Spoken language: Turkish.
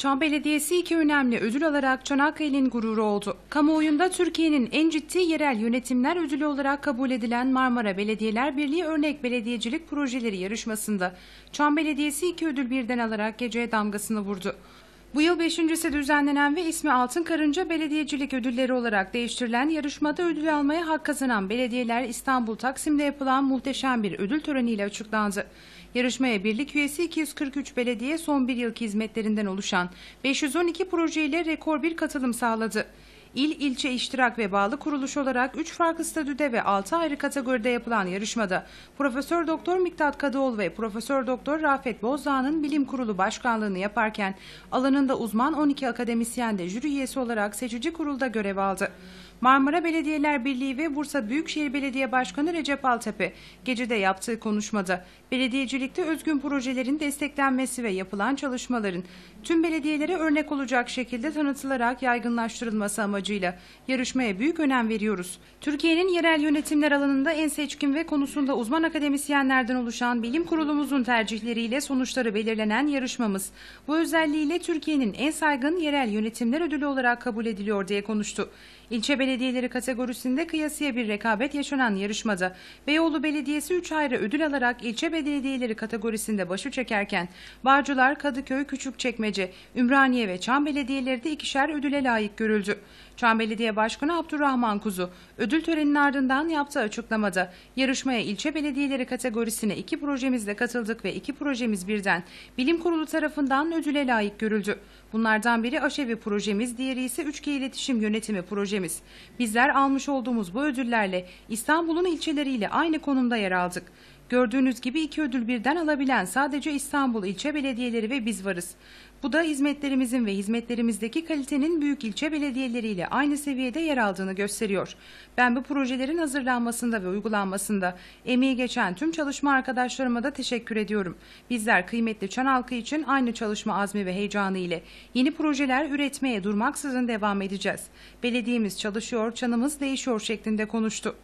Çam Belediyesi iki önemli ödül alarak Çanakkale'nin gururu oldu. Kamuoyunda Türkiye'nin en ciddi yerel yönetimler ödülü olarak kabul edilen Marmara Belediyeler Birliği Örnek Belediyecilik Projeleri yarışmasında Çam Belediyesi iki ödül birden alarak geceye damgasını vurdu. Bu yıl beşincisi düzenlenen ve ismi Altın Karınca Belediyecilik Ödülleri olarak değiştirilen yarışmada ödül almaya hak kazanan belediyeler İstanbul Taksim'de yapılan muhteşem bir ödül töreniyle açıklandı. Yarışmaya birlik üyesi 243 belediye son bir yılki hizmetlerinden oluşan 512 projeyle rekor bir katılım sağladı il ilçe iştirak ve bağlı kuruluş olarak 3 farklı statüde ve 6 ayrı kategoride yapılan yarışmada Profesör Doktor Miktat Kadıoğlu ve Profesör Doktor Rafet Bozdağ'ın bilim kurulu başkanlığını yaparken alanında uzman 12 akademisyen de jüri üyesi olarak seçici kurulda görev aldı. Marmara Belediyeler Birliği ve Bursa Büyükşehir Belediye Başkanı Recep Altepe gecede yaptığı konuşmada belediyecilikte özgün projelerin desteklenmesi ve yapılan çalışmaların tüm belediyelere örnek olacak şekilde tanıtılarak yaygınlaştırılması amacı amacıyla yarışmaya büyük önem veriyoruz. Türkiye'nin yerel yönetimler alanında en seçkin ve konusunda uzman akademisyenlerden oluşan bilim kurulumuzun tercihleriyle sonuçları belirlenen yarışmamız. Bu özelliğiyle Türkiye'nin en saygın yerel yönetimler ödülü olarak kabul ediliyor diye konuştu. İlçe belediyeleri kategorisinde kıyasıya bir rekabet yaşanan yarışmada Beyoğlu Belediyesi 3 ayrı ödül alarak ilçe belediyeleri kategorisinde başı çekerken Bağcılar, Kadıköy, Küçükçekmece, Ümraniye ve Çam belediyeleri de ikişer ödüle layık görüldü. Çam Belediye Başkanı Abdurrahman Kuzu ödül töreninin ardından yaptığı açıklamada yarışmaya ilçe belediyeleri kategorisine iki projemizle katıldık ve iki projemiz birden bilim kurulu tarafından ödüle layık görüldü. Bunlardan biri Aşevi projemiz, diğeri ise 3G iletişim yönetimi projemiz. Bizler almış olduğumuz bu ödüllerle İstanbul'un ilçeleriyle aynı konumda yer aldık. Gördüğünüz gibi iki ödül birden alabilen sadece İstanbul ilçe belediyeleri ve biz varız. Bu da hizmetlerimizin ve hizmetlerimizdeki kalitenin büyük ilçe belediyeleriyle aynı seviyede yer aldığını gösteriyor. Ben bu projelerin hazırlanmasında ve uygulanmasında emeği geçen tüm çalışma arkadaşlarıma da teşekkür ediyorum. Bizler kıymetli Çan halkı için aynı çalışma azmi ve heyecanı ile yeni projeler üretmeye durmaksızın devam edeceğiz. Belediyemiz çalışıyor, çanımız değişiyor şeklinde konuştu.